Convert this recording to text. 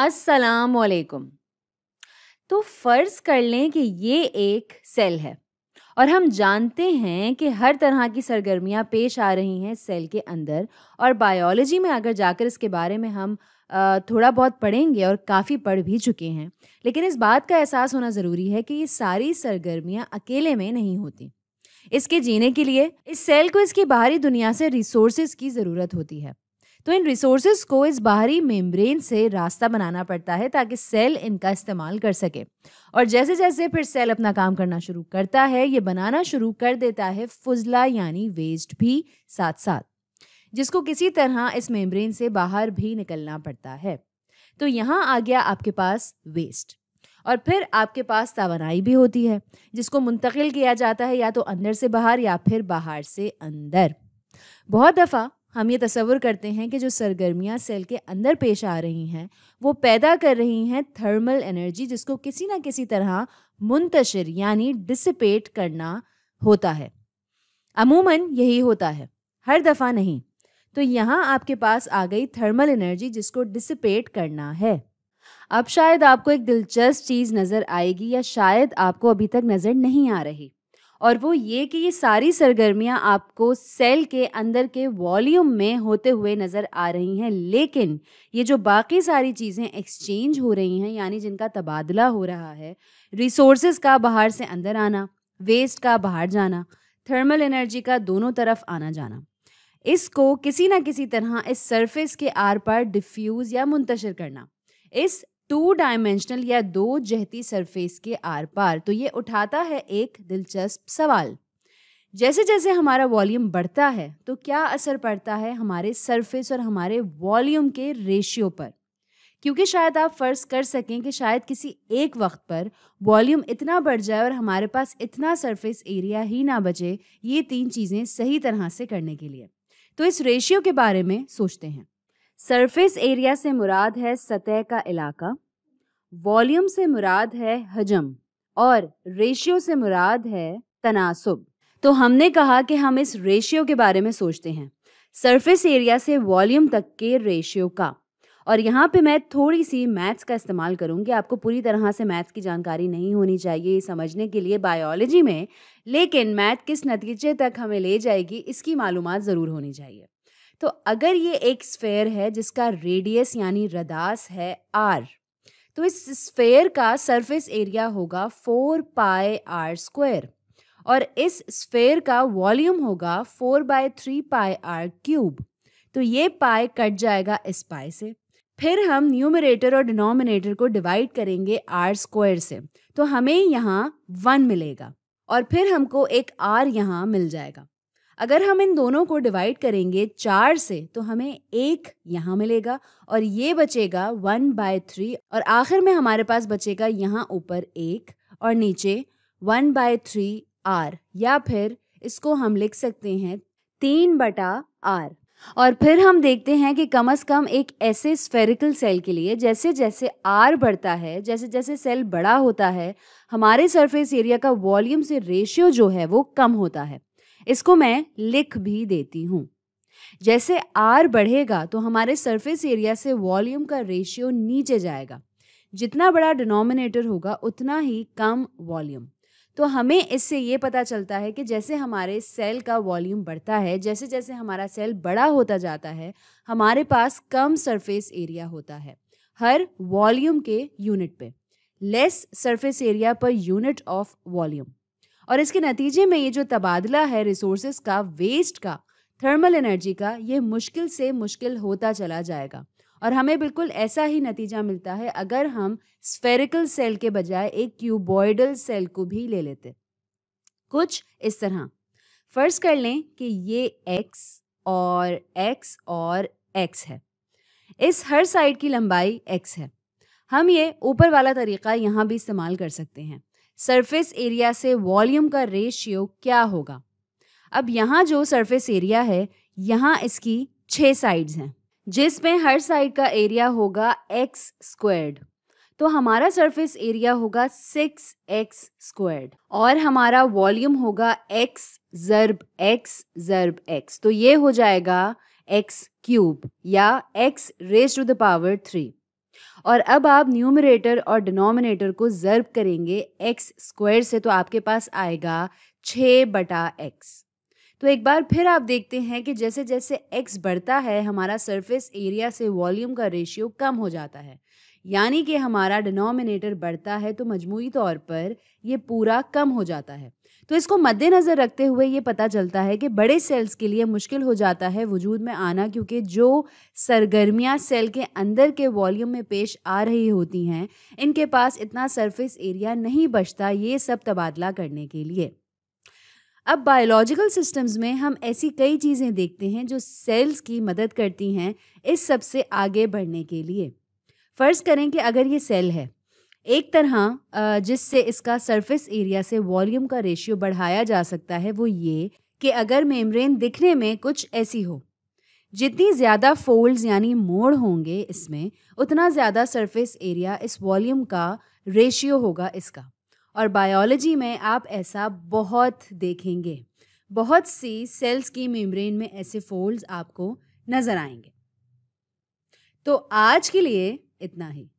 अस्सलाम वालेकुम तो फ़र्ज़ कर लें कि ये एक सेल है और हम जानते हैं कि हर तरह की सरगर्मियां पेश आ रही हैं सेल के अंदर और बायोलॉजी में अगर जाकर इसके बारे में हम थोड़ा बहुत पढ़ेंगे और काफ़ी पढ़ भी चुके हैं लेकिन इस बात का एहसास होना ज़रूरी है कि ये सारी सरगर्मियाँ अकेले में नहीं होती इसके जीने के लिए इस सेल को इसकी बाहरी दुनिया से रिसोर्सेज की ज़रूरत होती है तो इन रिसोर्सेज को इस बाहरी मेम्ब्रेन से रास्ता बनाना पड़ता है ताकि सेल इनका इस्तेमाल कर सके और जैसे जैसे फिर सेल अपना काम करना शुरू करता है ये बनाना शुरू कर देता है फुजला यानी वेस्ट भी साथ साथ जिसको किसी तरह इस मेम्ब्रेन से बाहर भी निकलना पड़ता है तो यहाँ आ गया आपके पास वेस्ट और फिर आपके पास तोानाई भी होती है जिसको मुंतकिल किया जाता है या तो अंदर से बाहर या फिर बाहर से अंदर बहुत दफ़ा हम ये तस्वर करते हैं कि जो सरगर्मियाँ सेल के अंदर पेश आ रही हैं वो पैदा कर रही हैं थर्मल एनर्जी जिसको किसी ना किसी तरह मुंतशिर यानी डिसिपेट करना होता है अमूमन यही होता है हर दफ़ा नहीं तो यहाँ आपके पास आ गई थर्मल एनर्जी जिसको डिसिपेट करना है अब शायद आपको एक दिलचस्प चीज़ नज़र आएगी या शायद आपको अभी तक नज़र नहीं आ रही और वो ये कि ये सारी सरगर्मियाँ आपको सेल के अंदर के वॉल्यूम में होते हुए नज़र आ रही हैं लेकिन ये जो बाकी सारी चीज़ें एक्सचेंज हो रही हैं यानी जिनका तबादला हो रहा है रिसोर्स का बाहर से अंदर आना वेस्ट का बाहर जाना थर्मल एनर्जी का दोनों तरफ आना जाना इसको किसी ना किसी तरह इस सरफेस के आर पर डिफ्यूज़ या मुंतशर करना इस टू डायमेंशनल या दो जहती सरफेस के आर पार तो ये उठाता है एक दिलचस्प सवाल जैसे जैसे हमारा वॉल्यूम बढ़ता है तो क्या असर पड़ता है हमारे सरफेस और हमारे वॉल्यूम के रेशियो पर क्योंकि शायद आप फ़र्ज़ कर सकें कि शायद किसी एक वक्त पर वॉल्यूम इतना बढ़ जाए और हमारे पास इतना सरफेस एरिया ही ना बचे ये तीन चीज़ें सही तरह से करने के लिए तो इस रेशियो के बारे में सोचते हैं सरफेस एरिया से मुराद है सतह का इलाका वॉल्यूम से मुराद है हजम और रेशियो से मुराद है तनासुब तो हमने कहा कि हम इस रेशियो के बारे में सोचते हैं सरफेस एरिया से वॉल्यूम तक के रेशियो का और यहाँ पे मैं थोड़ी सी मैथ्स का इस्तेमाल करूँगी आपको पूरी तरह से मैथ्स की जानकारी नहीं होनी चाहिए समझने के लिए बायोलॉजी में लेकिन मैथ किस नतीजे तक हमें ले जाएगी इसकी मालूम ज़रूर होनी चाहिए तो अगर ये एक स्फेयर है जिसका रेडियस यानी रदास है आर तो इस स्फेयर का सरफेस एरिया होगा फोर पाए आर स्क्वायर और इस स्फेयर का वॉल्यूम होगा four by three pi r cube तो ये पाए कट जाएगा इस पाए से फिर हम न्यूमरेटर और डिनोमिनेटर को डिवाइड करेंगे आर स्क्वायर से तो हमें यहाँ वन मिलेगा और फिर हमको एक आर यहाँ मिल जाएगा अगर हम इन दोनों को डिवाइड करेंगे चार से तो हमें एक यहाँ मिलेगा और ये बचेगा वन बाय थ्री और आखिर में हमारे पास बचेगा यहाँ ऊपर एक और नीचे वन बाय थ्री आर या फिर इसको हम लिख सकते हैं तीन बटा आर और फिर हम देखते हैं कि कम से कम एक ऐसे स्फेरिकल सेल के लिए जैसे जैसे आर बढ़ता है जैसे जैसे सेल बड़ा होता है हमारे सरफेस एरिया का वॉल्यूम से रेशियो जो है वो कम होता है इसको मैं लिख भी देती हूँ जैसे आर बढ़ेगा तो हमारे सरफेस एरिया से वॉल्यूम का रेशियो नीचे जाएगा जितना बड़ा डिनोमिनेटर होगा उतना ही कम वॉल्यूम तो हमें इससे ये पता चलता है कि जैसे हमारे सेल का वॉल्यूम बढ़ता है जैसे जैसे हमारा सेल बड़ा होता जाता है हमारे पास कम सरफेस एरिया होता है हर वॉल्यूम के यूनिट पे लेस सरफेस एरिया पर यूनिट ऑफ वॉल्यूम और इसके नतीजे में ये जो तबादला है रिसोर्सेज का वेस्ट का थर्मल एनर्जी का ये मुश्किल से मुश्किल होता चला जाएगा और हमें बिल्कुल ऐसा ही नतीजा मिलता है अगर हम स्फेरिकल सेल के बजाय एक क्यूबॉइडल सेल को भी ले लेते कुछ इस तरह फर्ज कर लें कि ये एक्स और एक्स और एक्स है इस हर साइड की लंबाई एक्स है हम ये ऊपर वाला तरीका यहाँ भी इस्तेमाल कर सकते हैं सरफेस एरिया से वॉल्यूम का रेशियो क्या होगा अब यहाँ जो सरफेस एरिया है यहाँ इसकी छः साइड्स हैं जिसमें हर साइड का एरिया होगा एक्स स्क्वेर्ड तो हमारा सरफेस एरिया होगा सिक्स एक्स स्क्वेर्ड और हमारा वॉल्यूम होगा एक्स जर्ब एक्स जर्ब एक्स तो ये हो जाएगा एक्स क्यूब या x raise to the power three और अब आप न्यूमरेटर और डिनोमिनेटर को ज़र्ब करेंगे एक्स स्क्वायर से तो आपके पास आएगा छः बटा एक्स तो एक बार फिर आप देखते हैं कि जैसे जैसे एक्स बढ़ता है हमारा सरफेस एरिया से वॉल्यूम का रेशियो कम हो जाता है यानी कि हमारा डिनोमिनेटर बढ़ता है तो मजमू तौर पर ये पूरा कम हो जाता है तो इसको मद्देनज़र रखते हुए ये पता चलता है कि बड़े सेल्स के लिए मुश्किल हो जाता है वजूद में आना क्योंकि जो सरगर्मियाँ सेल के अंदर के वॉल्यूम में पेश आ रही होती हैं इनके पास इतना सरफेस एरिया नहीं बचता ये सब तबादला करने के लिए अब बायोलॉजिकल सिस्टम्स में हम ऐसी कई चीज़ें देखते हैं जो सेल्स की मदद करती हैं इस सब से आगे बढ़ने के लिए फ़र्ज़ करें कि अगर ये सेल है एक तरह जिससे इसका सरफेस एरिया से वॉल्यूम का रेशियो बढ़ाया जा सकता है वो ये कि अगर मेम्ब्रेन दिखने में कुछ ऐसी हो जितनी ज़्यादा फोल्ड्स यानी मोड़ होंगे इसमें उतना ज़्यादा सरफेस एरिया इस वॉल्यूम का रेशियो होगा इसका और बायोलॉजी में आप ऐसा बहुत देखेंगे बहुत सी सेल्स की मेम्ब्रेन में ऐसे फोल्ड्स आपको नज़र आएंगे तो आज के लिए इतना ही